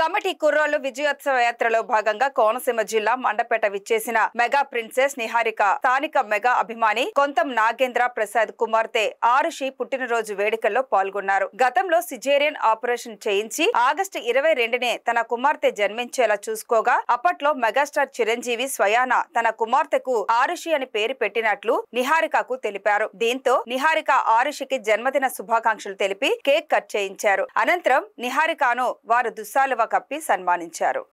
committee కుర్రోలు విజయోత్సవ యాత్రలో భాగంగా కోనసీమ జిల్లా మండపేట విచ్చేసిన మెగా ప్రిన్సెస్ నిహారిక స్థానిక మెగా అభిమాని కొంతం నాగేంద్ర ప్రసాద్ కుమార్తె ఆరుషి పుట్టినరోజు వేడుకల్లో పాల్గొన్నారు గతంలో సిజేరియన్ ఆపరేషన్ చేయించి ఆగస్టు ఇరవై రెండునే తన కుమార్తె జన్మించేలా చూసుకోగా అప్పట్లో మెగాస్టార్ చిరంజీవి స్వయాన తన కుమార్తెకు ఆరుషి అని పేరు పెట్టినట్లు నిహారికకు తెలిపారు దీంతో నిహారిక ఆరుషికి జన్మదిన శుభాకాంక్షలు తెలిపి కేక్ కట్ చేయించారు అనంతరం నిహారికను వారు దుస్సాలు కప్పి సన్మానించారు